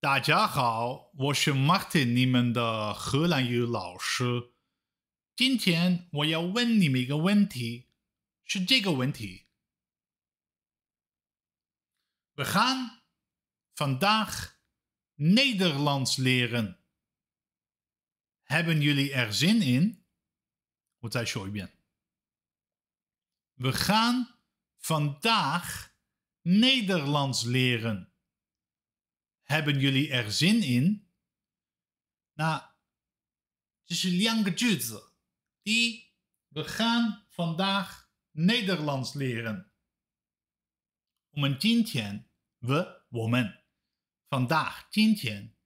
Dag, ik ben Martin, de Heerlijke Lobby. Morgen wil ik je een vraag stellen. Wat is deze vraag? We gaan vandaag Nederlands leren. Hebben jullie er zin in? Dan zou ik We gaan vandaag Nederlands leren hebben jullie er zin in? Nou, het is Die, we gaan vandaag Nederlands leren. Om een tientien, we, woman. Vandaag, tientien.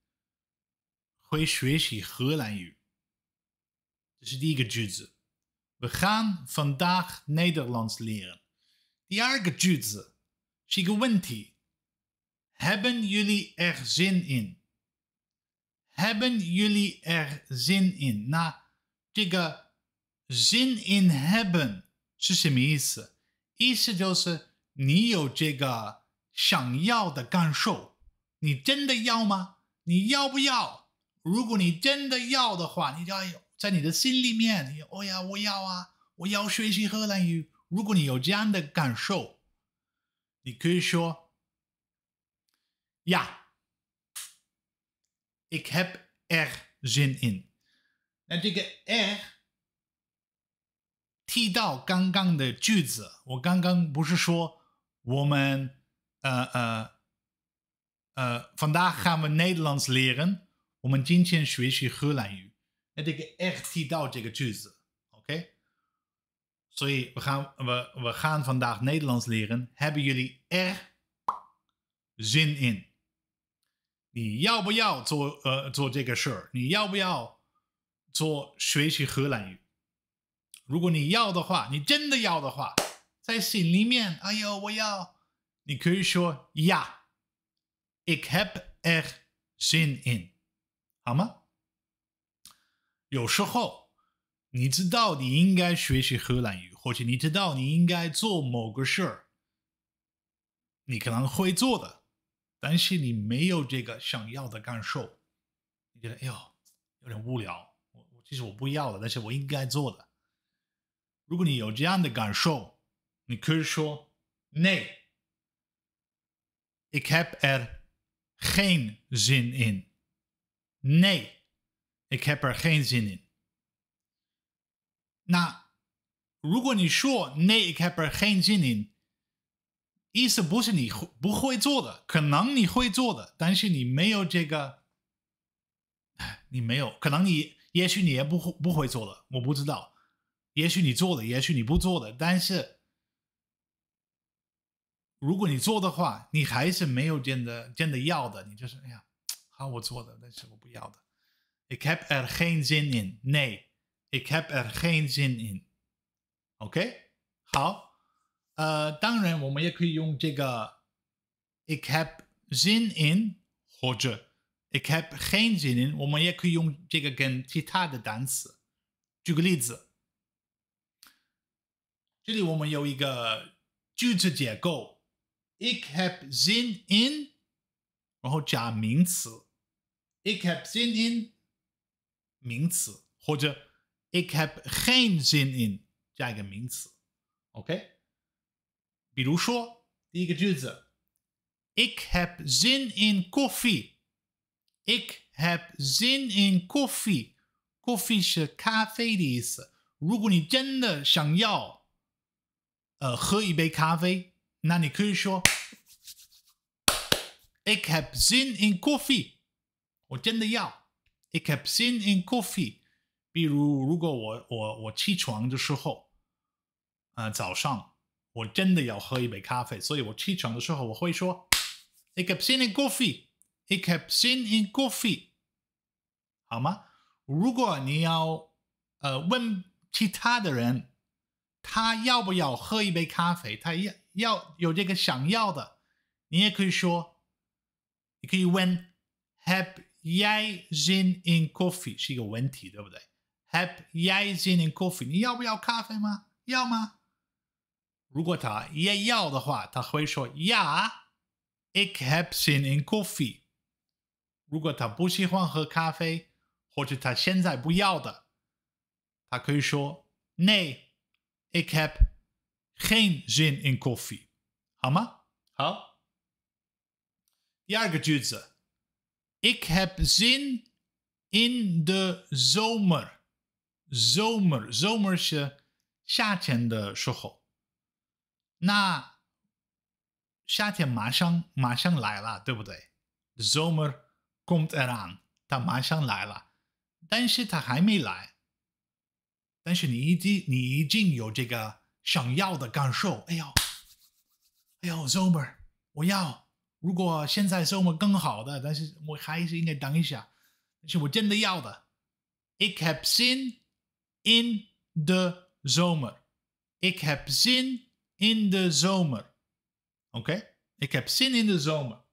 Hui shuishi Gelanyu. Dus die gejutze. We gaan vandaag Nederlands leren. Die arge jutze. Shigewenti. h a v e e n j u l l i e e r z i n i n h a v e e n j u l l i e e r z i n i n 这个 zin，in，haveen 是什么意思？意思就是你有这个想要的感受。你真的要吗？你要不要？如果你真的要的话，你就要在你的心里面，你哦呀，我要啊，我要学习荷兰语。如果你有这样的感受，你可以说。ja, ik heb er zin in. in。那这个 er 提到刚刚的句子，我刚刚不是说我们呃呃呃，vandaag eh, eh, eh, gaan we Nederlands leren，我们今天学习荷兰语。那这个 er We gaan we we gaan vandaag Nederlands leren. leren。hebben jullie er zin in？你要不要做呃做这个事儿？你要不要做学习荷兰语？如果你要的话，你真的要的话，在心里面，哎呦，我要。你可以说呀 a i c heb er s i n in”，好吗？有时候你知道你应该学习荷兰语，或者你知道你应该做某个事儿，你可能会做的。但是你没有这个想要的感受，你觉得哎呦有点无聊。我其实我不要了，但是我应该做的。如果你有这样的感受，你可以说 “nei”，“ik heb er geen zin in”，“nei”，“ik heb er geen zin in”。那如果你说 “nei”，“ik heb er geen zin in”。意思不是你会不会做的，可能你会做的，但是你没有这个，你没有，可能你也许你也不会不会做的，我不知道，也许你做了，也许你不做了，但是如果你做的话，你还是没有真的真的要的，你就是哎呀，好我做的，但是我不要的。Ik heb er geen zin in. Nee, ik heb er geen zin in. Oké, a 呃，当然，我们也可以用这个 “ik heb zin in” 或者 “ik heb geen zin in”。我们也可以用这个跟其他的单词。举个例子，这里我们有一个句子结构：“ik heb zin in”，然后加名词，“ik heb zin in” 名词，或者 “ik heb geen zin in” 加一个名词。OK。比如说第一个句子 it keeps in in coffee it keeps in in coffee coffee 是咖啡的意思如果你真的想要呃喝一杯咖啡那你可以说 it keeps in in coffee 我真的要 it keeps in in coffee 比如如果我我我起床的时候呃早上我真的要喝一杯咖啡，所以我起床的时候我会说：“Ik h e s e i n in c o f f e e ”“Ik h e s e i n in c o f f e e 好吗？如果你要呃问其他的人，他要不要喝一杯咖啡，他要要有这个想要的，你也可以说，你可以问 h e you s e i n in c o f f e e 是一个问题，对不对 h e you s e i n in c o f f e e 你要不要咖啡吗？要吗？如果他也要的话，他会说 “ja，ik h a b s i n in c o f f e e 如果他不喜欢喝咖啡，或者他现在不要的，他可以说 “nee，ik h a b geen zin in c o f f e e 好吗？好。第二个句子，“ik h a b s i n in t h e zomer”，“zomer”，“zomers” 是夏天的时候。那夏天马上马上来了，对不对？Zomer komt e r a u n 它马上来了，但是它还没来。但是你已经你已经有这个想要的感受。哎呦，哎呦，Zomer，我要。如果现在 Zomer 更好的，但是我还是应该等一下。但是我真的要的。Ik heb s i n in t h e zomer。Ik heb s i n in de zomer. Oké? Ik heb zin in de zomer.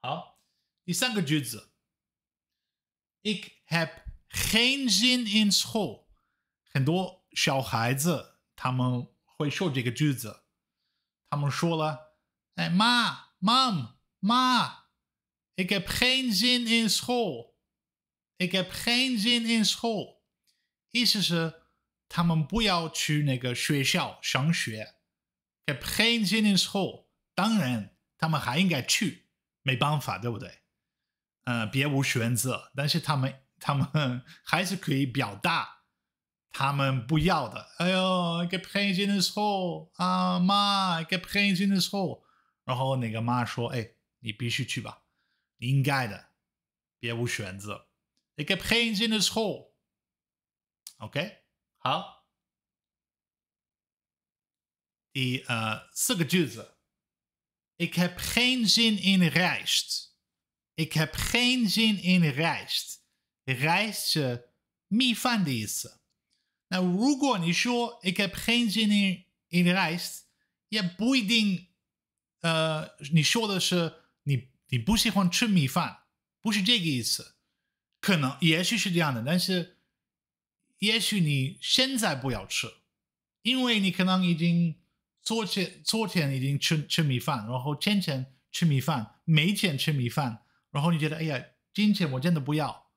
Ha? Isangajutsu. Ik heb geen zin in school. Eh, ma, Ik heb geen zin in school. Ik heb geen zin in school.” is 意思是他们不要去那个学校上学。get pains in his hole 当然他们还应该去没办法对不对嗯别无选择但是他们他们还是可以表达他们不要的哎呦 get pains in his hole 啊妈 get pains in his hole 然后那个妈说哎你必须去吧应该的别无选择 it get pains in his hole ok 好 die uh, Ik heb geen zin in rijst. Ik heb geen zin in rijst. Rijst mi van deze. ik heb geen zin in in rijst, je boeiding, uh, eh, 你说的是你你不喜欢吃米饭，不是这个意思。可能也许是这样的，但是也许你现在不要吃，因为你可能已经桌前桌前已经吃吃米饭，然后天天吃米饭，每天吃米饭，然后你觉得哎呀，今天我真的不要，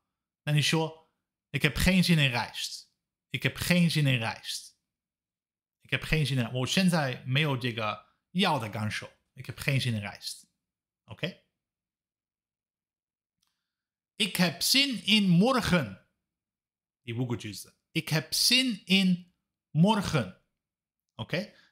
那你说 ik heb geen zin in rijst，ik heb geen zin in rijst，ik heb geen zin in，我现在没有这个要的感受，ik heb geen zin in rijst，OK？、Okay? Ik heb zin in morgen. Die woekertjes. Ik heb zin in morgen. Oké?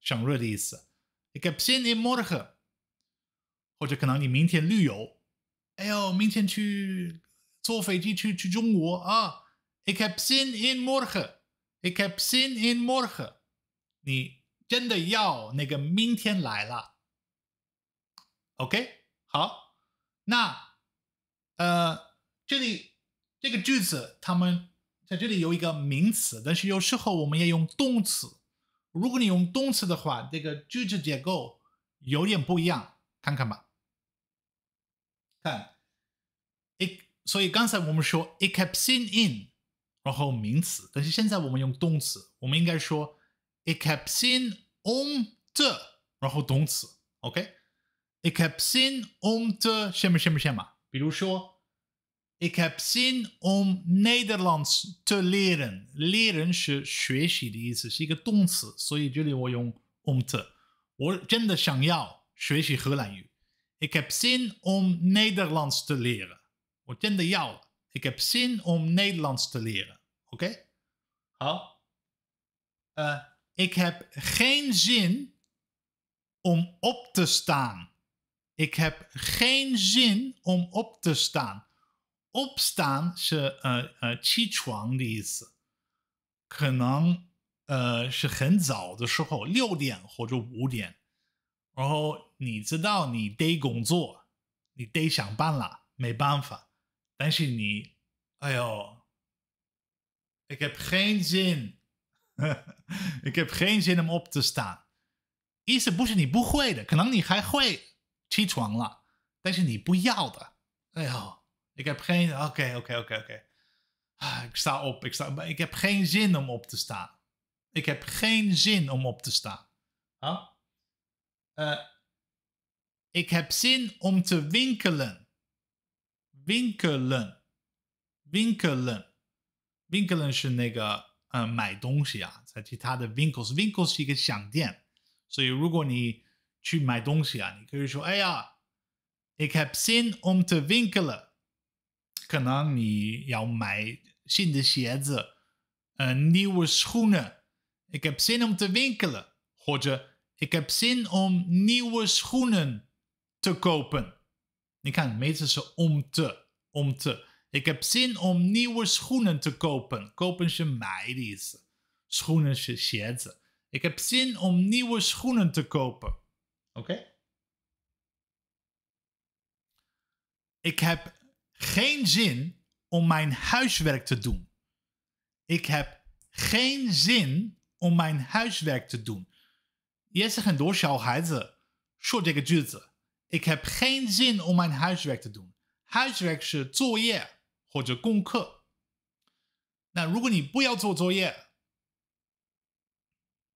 省略的意思。Ik heb zin in morgen，或者可能你明天旅游。哎呦，明天去坐飞机去去中国啊！Ik heb zin in morgen，Ik heb zin in morgen，你真的要那个明天来了？OK，好，那呃，这里这个句子他们在这里有一个名词，但是有时候我们也用动词。如果你用动词的话，这个句子结构有点不一样，看看吧。看，it，所以刚才我们说 it kept seen in，然后名词，但是现在我们用动词，我们应该说 it kept seen on the，然后动词，OK？It kept seen on the，什么什么什么，比如说。Ik heb zin om Nederlands te leren. Leren is een 学习的意思，是一个动词，所以这里我用 om Ik heb zin om Nederlands te leren. Ik heb zin om Nederlands te leren. Oké? Eh, ik heb geen zin om op te staan. Ik heb geen zin om op te staan. upstand 是呃呃起床的意思，可能呃是很早的时候六点或者五点，然后你知道你得工作，你得上班了，没办法。但是你哎呦，ik heb g a i n i n 哈哈，ik heb geen zin om op te staan。意思是你不会的，可能你还会起床了，但是你不要的。哎呦。Ik heb geen. Oké, oké, oké, oké. Ah, ik sta op. Ik, sta, ik heb geen zin om op te staan. Ik heb geen zin om op te staan. Huh? Uh, ik heb zin om te winkelen. Winkelen. Winkelen. Winkelen is een uh, 买东西啊，在其他的 winkels。winkels Ik heb zin om te winkelen。” nieuwe schoenen. Ik heb zin om te winkelen，或者 Ik heb zin om nieuwe schoenen te kopen. Ik kopen。你看，每次是 om te om Ik heb zin om nieuwe schoenen te kopen. Schoenen kopen。kopen 是买的意思，schoenen Ik heb zin om nieuwe schoenen te kopen. Oké? Ik heb geen zin om mijn huiswerk te doen. Ik heb geen zin om mijn huiswerk te doen. Ik heb geen zin om mijn huiswerk te doen. Huiswerk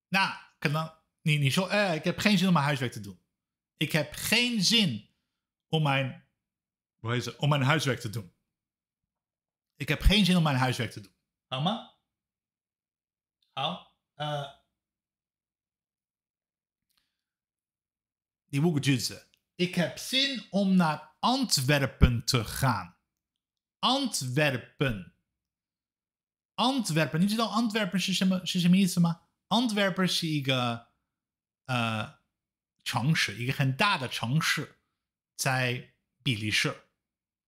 Nou, Ik heb geen zin om mijn huiswerk te doen. Ik heb geen zin om mijn om mijn huiswerk te doen. Ik heb geen zin om mijn huiswerk te doen. Mama? Hou? Uh. Die Woekerjutse. Ik heb zin om naar Antwerpen te gaan. Antwerpen. Antwerpen. Niet zo Antwerpen, ze maar Antwerpen is een. Uh, 城市，一个很大的城市，在比利时。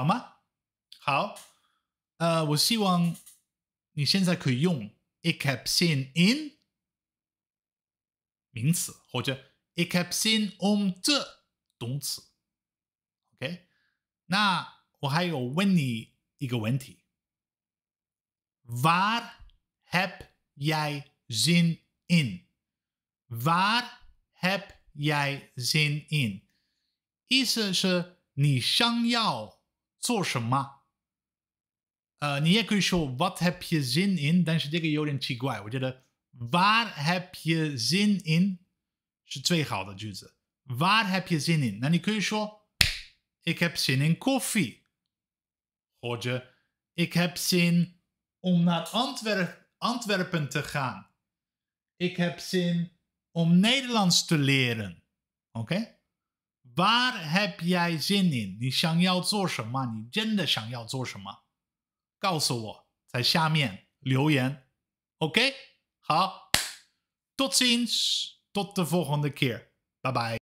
好吗？好，呃，我希望你现在可以用 “ik a e b zin in” 名词，或者 “ik a e b zin o n 这动词。OK，那我还有问你一个问题 v a r heb jij zin i n v a a r heb jij zin in？” 意思是你想要。Soort zema. Niets kun je zo. Wat heb je zin in? Dan zeggen joden Chigui. Weet je Waar heb je zin in? Ze twee galen, Jutse. Waar heb je zin in? Dan kun je zo. Ik heb zin in koffie. Hoor Ik heb zin om naar Antwerpen te gaan. Ik heb zin om Nederlands te leren. Oké? But happy I z i e n i n 你想要做什么？你真的想要做什么？告诉我，在下面留言。OK，好，t o t ziens，tot de v o l g e n d c a e e r b y e bye。